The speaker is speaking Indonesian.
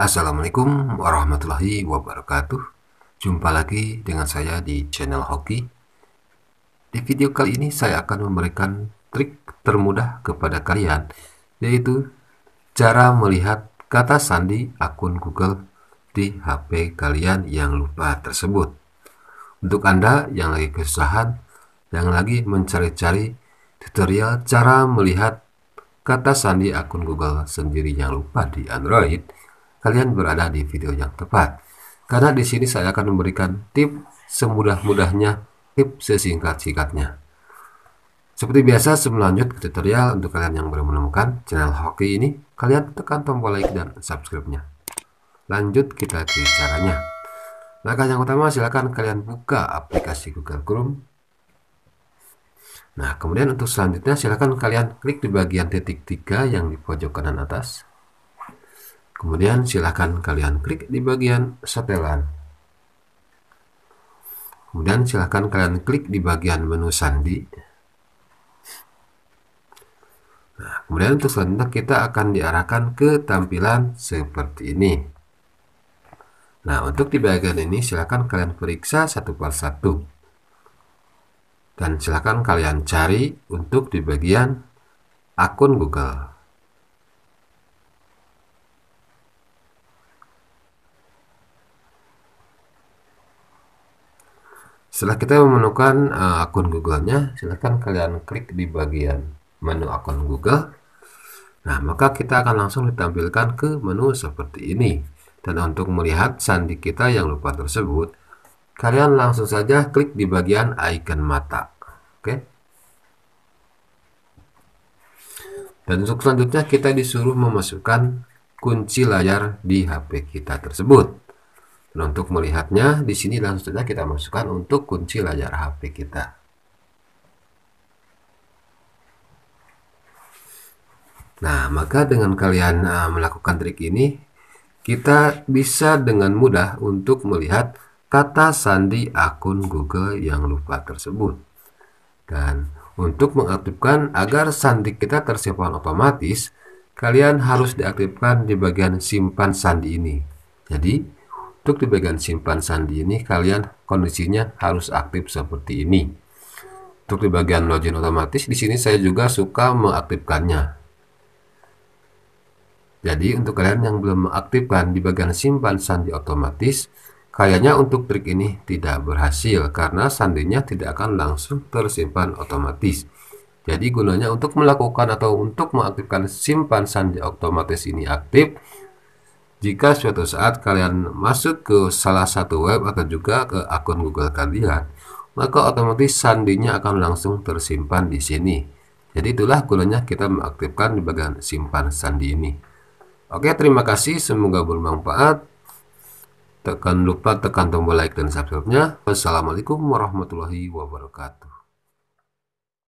Assalamualaikum warahmatullahi wabarakatuh. Jumpa lagi dengan saya di channel Hoki. Di video kali ini saya akan memberikan trik termudah kepada kalian, yaitu cara melihat kata sandi akun Google di HP kalian yang lupa tersebut. Untuk Anda yang lagi kesusahan, yang lagi mencari-cari tutorial cara melihat kata sandi akun Google sendiri yang lupa di Android, kalian berada di video yang tepat. Karena di sini saya akan memberikan tips semudah-mudahnya, tips sesingkat-singkatnya. Seperti biasa, sebelum lanjut ke tutorial, untuk kalian yang belum menemukan channel hoki ini, kalian tekan tombol like dan subscribe-nya. Lanjut kita ke caranya. Langkah yang utama, silahkan kalian buka aplikasi Google Chrome. Nah, kemudian untuk selanjutnya, silahkan kalian klik di bagian titik tiga yang di pojok kanan atas. Kemudian silahkan kalian klik di bagian setelan. Kemudian silahkan kalian klik di bagian menu sandi. Nah, kemudian untuk selanjutnya kita akan diarahkan ke tampilan seperti ini. Nah, untuk di bagian ini silahkan kalian periksa satu per satu. Dan silahkan kalian cari untuk di bagian akun Google. Setelah kita menemukan uh, akun Google-nya, silahkan kalian klik di bagian menu akun Google. Nah, maka kita akan langsung ditampilkan ke menu seperti ini. Dan untuk melihat sandi kita yang lupa tersebut, kalian langsung saja klik di bagian icon mata. Oke. Dan untuk selanjutnya kita disuruh memasukkan kunci layar di HP kita tersebut. Nah, untuk melihatnya, di sini langsung saja kita masukkan untuk kunci layar HP kita. Nah, maka dengan kalian uh, melakukan trik ini, kita bisa dengan mudah untuk melihat kata sandi akun Google yang lupa tersebut. Dan untuk mengaktifkan agar sandi kita tersimpan otomatis, kalian harus diaktifkan di bagian simpan sandi ini. Jadi, untuk di bagian simpan sandi ini kalian kondisinya harus aktif seperti ini. Untuk di bagian login otomatis di sini saya juga suka mengaktifkannya. Jadi untuk kalian yang belum mengaktifkan di bagian simpan sandi otomatis, kayaknya untuk trik ini tidak berhasil karena sandinya tidak akan langsung tersimpan otomatis. Jadi gunanya untuk melakukan atau untuk mengaktifkan simpan sandi otomatis ini aktif, jika suatu saat kalian masuk ke salah satu web atau juga ke akun Google kalian, maka otomatis sandinya akan langsung tersimpan di sini. Jadi itulah gunanya kita mengaktifkan di bagian simpan sandi ini. Oke, terima kasih. Semoga bermanfaat. Tekan lupa tekan tombol like dan subscribe-nya. Wassalamualaikum warahmatullahi wabarakatuh.